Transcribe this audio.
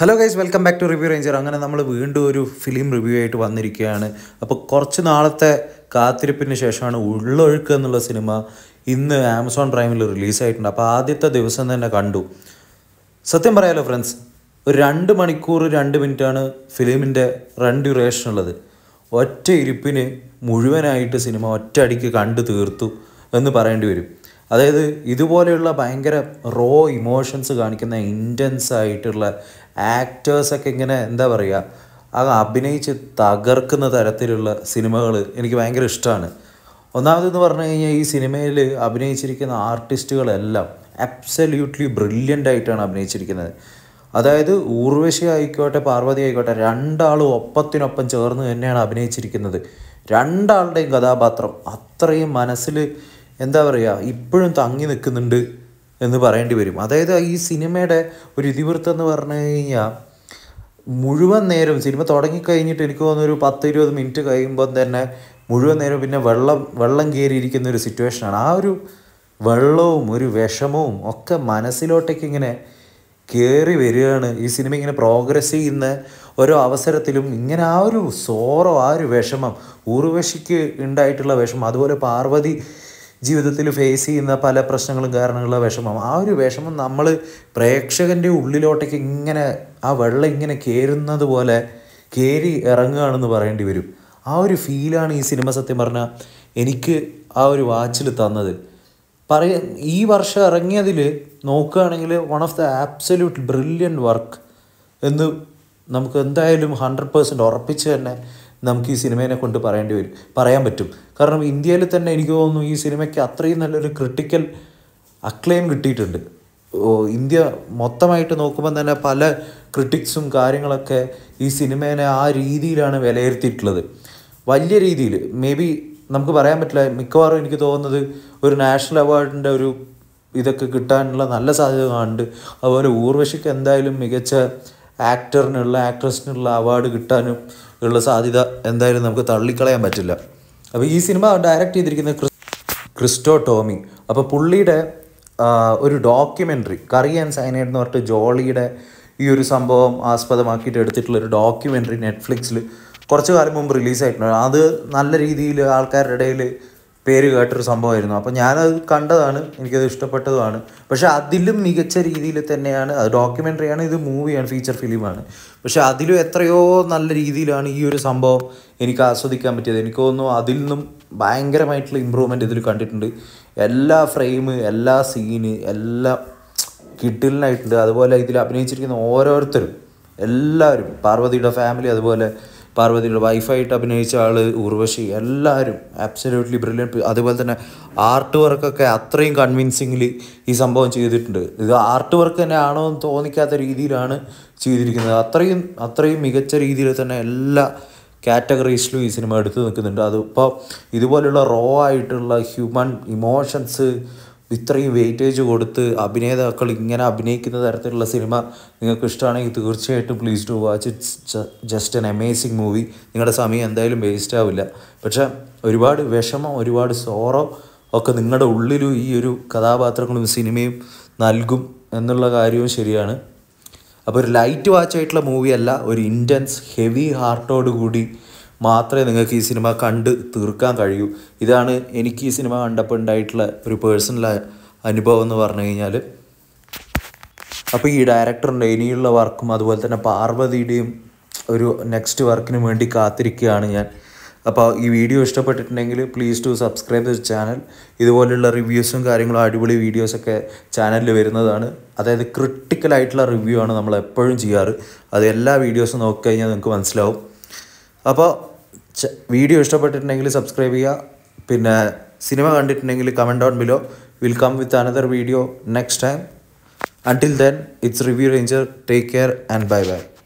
hello guys welcome back to review ranger അങ്ങനെ നമ്മൾ വീണ്ടും ഒരു ഫിലിം റിവ്യൂ ആയിട്ട് വന്നിരിക്കുകയാണ് അപ്പോൾ കുറച്ച് നാളത്തെ കാത്തിരിപ്പിന് ശേഷമാണ് ഉള്ളൊഴുക്ക് എന്നുള്ള സിനിമ ഇന്ന് ആമസോൺ പ്രൈമിൽ റിലീസായിട്ടുണ്ട് അപ്പോൾ ആദ്യത്തെ ദിവസം തന്നെ കണ്ടു സത്യം പറയാലോ ഫ്രണ്ട്സ് ഒരു രണ്ട് മണിക്കൂർ രണ്ട് മിനിറ്റാണ് ഫിലിമിൻ്റെ റൺ ഡ്യൂറേഷൻ ഉള്ളത് ഒറ്റ ഇരിപ്പിന് മുഴുവനായിട്ട് സിനിമ ഒറ്റ അടിക്ക് കണ്ടു തീർത്തു എന്ന് പറയേണ്ടി വരും അതായത് ഇതുപോലെയുള്ള ഭയങ്കര റോ ഇമോഷൻസ് കാണിക്കുന്ന ഇൻറ്റൻസ് ആയിട്ടുള്ള ആക്ടേഴ്സൊക്കെ ഇങ്ങനെ എന്താ പറയുക അത് അഭിനയിച്ച് തകർക്കുന്ന തരത്തിലുള്ള സിനിമകൾ എനിക്ക് ഭയങ്കര ഇഷ്ടമാണ് ഒന്നാമതെന്ന് പറഞ്ഞു കഴിഞ്ഞാൽ ഈ സിനിമയിൽ അഭിനയിച്ചിരിക്കുന്ന ആർട്ടിസ്റ്റുകളെല്ലാം അബ്സല്യൂട്ട്ലി ബ്രില്യൻ്റ് ആയിട്ടാണ് അഭിനയിച്ചിരിക്കുന്നത് അതായത് ഊർവശി ആയിക്കോട്ടെ പാർവതി ആയിക്കോട്ടെ രണ്ടാളും ഒപ്പത്തിനൊപ്പം ചേർന്ന് തന്നെയാണ് അഭിനയിച്ചിരിക്കുന്നത് രണ്ടാളുടെയും കഥാപാത്രം അത്രയും മനസ്സിൽ എന്താ പറയുക ഇപ്പോഴും തങ്ങി നിൽക്കുന്നുണ്ട് എന്ന് പറയേണ്ടി വരും അതായത് ഈ സിനിമയുടെ ഒരു ഇതിവൃത്തം എന്ന് പറഞ്ഞു കഴിഞ്ഞാൽ മുഴുവൻ നേരം സിനിമ തുടങ്ങിക്കഴിഞ്ഞിട്ട് എനിക്ക് തോന്നുന്നൊരു പത്ത് ഇരുപത് മിനിറ്റ് കഴിയുമ്പോൾ തന്നെ മുഴുവൻ നേരം പിന്നെ വെള്ളം വെള്ളം കയറിയിരിക്കുന്ന ഒരു സിറ്റുവേഷനാണ് ആ ഒരു വെള്ളവും ഒരു വിഷമവും ഒക്കെ മനസ്സിലോട്ടേക്ക് ഇങ്ങനെ കയറി വരികയാണ് ഈ സിനിമ ഇങ്ങനെ പ്രോഗ്രസ് ചെയ്യുന്ന ഓരോ അവസരത്തിലും ഇങ്ങനെ ആ ഒരു സോറോ ആ ഒരു വിഷമം ഊർവശിക്ക് ഉണ്ടായിട്ടുള്ള വിഷമം അതുപോലെ പാർവതി ജീവിതത്തിൽ ഫേസ് ചെയ്യുന്ന പല പ്രശ്നങ്ങളും കാരണങ്ങളുള്ള വിഷമം ആ ഒരു വിഷമം നമ്മൾ പ്രേക്ഷകൻ്റെ ഉള്ളിലോട്ടേക്ക് ഇങ്ങനെ ആ വെള്ളം ഇങ്ങനെ കയറുന്നത് പോലെ കയറി ഇറങ്ങുകയാണെന്ന് പറയേണ്ടി വരും ആ ഒരു ഫീലാണ് ഈ സിനിമ സത്യം പറഞ്ഞാൽ എനിക്ക് ആ ഒരു വാച്ചിൽ തന്നത് പറയ ഈ വർഷം ഇറങ്ങിയതിൽ നോക്കുകയാണെങ്കിൽ one of the absolute brilliant work എന്ന് നമുക്ക് എന്തായാലും ഹൺഡ്രഡ് പേഴ്സൻറ്റ് ഉറപ്പിച്ച് തന്നെ നമുക്ക് ഈ സിനിമേനെ കൊണ്ട് പറയേണ്ടി വരും പറയാൻ പറ്റും കാരണം ഇന്ത്യയിൽ തന്നെ എനിക്ക് തോന്നുന്നു ഈ സിനിമയ്ക്ക് അത്രയും നല്ലൊരു ക്രിട്ടിക്കൽ അക്ലെയിം കിട്ടിയിട്ടുണ്ട് ഇന്ത്യ മൊത്തമായിട്ട് നോക്കുമ്പോൾ തന്നെ പല ക്രിട്ടിക്സും കാര്യങ്ങളൊക്കെ ഈ സിനിമേനെ ആ രീതിയിലാണ് വിലയിരുത്തിയിട്ടുള്ളത് വലിയ രീതിയിൽ മേ ബി നമുക്ക് പറയാൻ പറ്റില്ല മിക്കവാറും എനിക്ക് തോന്നുന്നത് ഒരു നാഷണൽ അവാർഡിൻ്റെ ഒരു ഇതൊക്കെ കിട്ടാനുള്ള നല്ല സാധ്യത കാണുന്നുണ്ട് അതുപോലെ ഊർവശിക്ക് എന്തായാലും മികച്ച ആക്ടറിനുള്ള ആക്ട്രസിനുള്ള അവാർഡ് കിട്ടാനും ഉള്ള സാധ്യത എന്തായാലും നമുക്ക് തള്ളിക്കളയാൻ പറ്റില്ല അപ്പോൾ ഈ സിനിമ ഡയറക്റ്റ് ചെയ്തിരിക്കുന്നത് ക്രിസ്റ്റോ ടോമി അപ്പോൾ പുള്ളിയുടെ ഒരു ഡോക്യുമെൻ്ററി കറി ആൻഡ് സൈനൈഡ് എന്ന് പറഞ്ഞിട്ട് ജോളിയുടെ ഈ ഒരു സംഭവം ആസ്പദമാക്കിയിട്ട് എടുത്തിട്ടുള്ള ഒരു ഡോക്യുമെൻ്ററി നെറ്റ്ഫ്ലിക്സിൽ കുറച്ച് കാലം മുമ്പ് റിലീസായിട്ടുണ്ട് അത് നല്ല രീതിയിൽ ആൾക്കാരുടെ ഇടയിൽ പേര് കേട്ടൊരു സംഭവമായിരുന്നു അപ്പോൾ ഞാനത് കണ്ടതാണ് എനിക്കത് ഇഷ്ടപ്പെട്ടതുമാണ് പക്ഷേ അതിലും മികച്ച രീതിയിൽ തന്നെയാണ് അത് ഡോക്യുമെൻ്ററിയാണ് ഇത് മൂവിയാണ് ഫീച്ചർ ഫിലിമാണ് പക്ഷേ അതിലും എത്രയോ നല്ല രീതിയിലാണ് ഈ ഒരു സംഭവം എനിക്ക് ആസ്വദിക്കാൻ പറ്റിയത് എനിക്ക് തോന്നുന്നു അതിൽ നിന്നും ഭയങ്കരമായിട്ടുള്ള ഇമ്പ്രൂവ്മെൻ്റ് ഇതിൽ കണ്ടിട്ടുണ്ട് എല്ലാ ഫ്രെയിം എല്ലാ സീന് എല്ലാ കിട്ടിലിനായിട്ടുണ്ട് അതുപോലെ ഇതിൽ അഭിനയിച്ചിരിക്കുന്ന ഓരോരുത്തരും എല്ലാവരും പാർവതിയുടെ ഫാമിലി അതുപോലെ പാർവതിയുടെ വൈഫായിട്ട് അഭിനയിച്ച ആൾ ഉർവശി എല്ലാവരും ആബ്സല്യൂട്ട്ലി ബ്രില്യൻറ്റ് അതുപോലെ തന്നെ ആർട്ട് വർക്കൊക്കെ അത്രയും കൺവിൻസിംഗ്ലി ഈ സംഭവം ചെയ്തിട്ടുണ്ട് ഇത് ആർട്ട് വർക്ക് തന്നെ ആണോ എന്ന് തോന്നിക്കാത്ത രീതിയിലാണ് ചെയ്തിരിക്കുന്നത് അത്രയും അത്രയും മികച്ച രീതിയിൽ തന്നെ എല്ലാ കാറ്റഗറീസിലും ഈ സിനിമ എടുത്തു നിൽക്കുന്നുണ്ട് അതിപ്പോൾ ഇതുപോലുള്ള റോ ആയിട്ടുള്ള ഹ്യൂമൻ ഇമോഷൻസ് ഇത്രയും വെയിറ്റേജ് കൊടുത്ത് അഭിനേതാക്കൾ ഇങ്ങനെ അഭിനയിക്കുന്ന തരത്തിലുള്ള സിനിമ നിങ്ങൾക്ക് ഇഷ്ടമാണെങ്കിൽ തീർച്ചയായിട്ടും please to watch it's just an amazing movie നിങ്ങളുടെ സമയം എന്തായാലും വേസ്റ്റ് ആവില്ല പക്ഷേ ഒരുപാട് വിഷമം ഒരുപാട് സോറോ ഒക്കെ നിങ്ങളുടെ ഉള്ളിലും ഈ ഒരു കഥാപാത്രങ്ങളും സിനിമയും നൽകും എന്നുള്ള കാര്യവും ശരിയാണ് അപ്പോൾ ഒരു ലൈറ്റ് വാച്ച് ആയിട്ടുള്ള മൂവിയല്ല ഒരു ഇൻറ്റൻസ് ഹെവി ഹാർട്ടോട് മാത്രമേ നിങ്ങൾക്ക് ഈ സിനിമ കണ്ട് തീർക്കാൻ കഴിയൂ ഇതാണ് എനിക്ക് ഈ സിനിമ കണ്ടപ്പോൾ ഉണ്ടായിട്ടുള്ള ഒരു പേഴ്സണൽ അനുഭവം എന്ന് പറഞ്ഞു കഴിഞ്ഞാൽ അപ്പോൾ ഈ ഡയറക്ടറിൻ്റെ ഇനിയുള്ള വർക്കും അതുപോലെ തന്നെ പാർവതിയുടെയും ഒരു നെക്സ്റ്റ് വർക്കിന് വേണ്ടി കാത്തിരിക്കുകയാണ് ഞാൻ അപ്പോൾ ഈ വീഡിയോ ഇഷ്ടപ്പെട്ടിട്ടുണ്ടെങ്കിൽ please to subscribe the channel ഇതുപോലെയുള്ള റിവ്യൂസും കാര്യങ്ങളും അടിപൊളി വീഡിയോസൊക്കെ ചാനലിൽ വരുന്നതാണ് അതായത് ക്രിട്ടിക്കലായിട്ടുള്ള റിവ്യൂ ആണ് നമ്മൾ എപ്പോഴും ചെയ്യാറ് അത് എല്ലാ വീഡിയോസും നോക്കിക്കഴിഞ്ഞാൽ നിങ്ങൾക്ക് മനസ്സിലാവും അപ്പോൾ വീഡിയോ ഇഷ്ടപ്പെട്ടിട്ടുണ്ടെങ്കിൽ സബ്സ്ക്രൈബ് ചെയ്യുക പിന്നെ സിനിമ കണ്ടിട്ടുണ്ടെങ്കിൽ comment down below will come with another video next time until then it's review ranger take care and bye by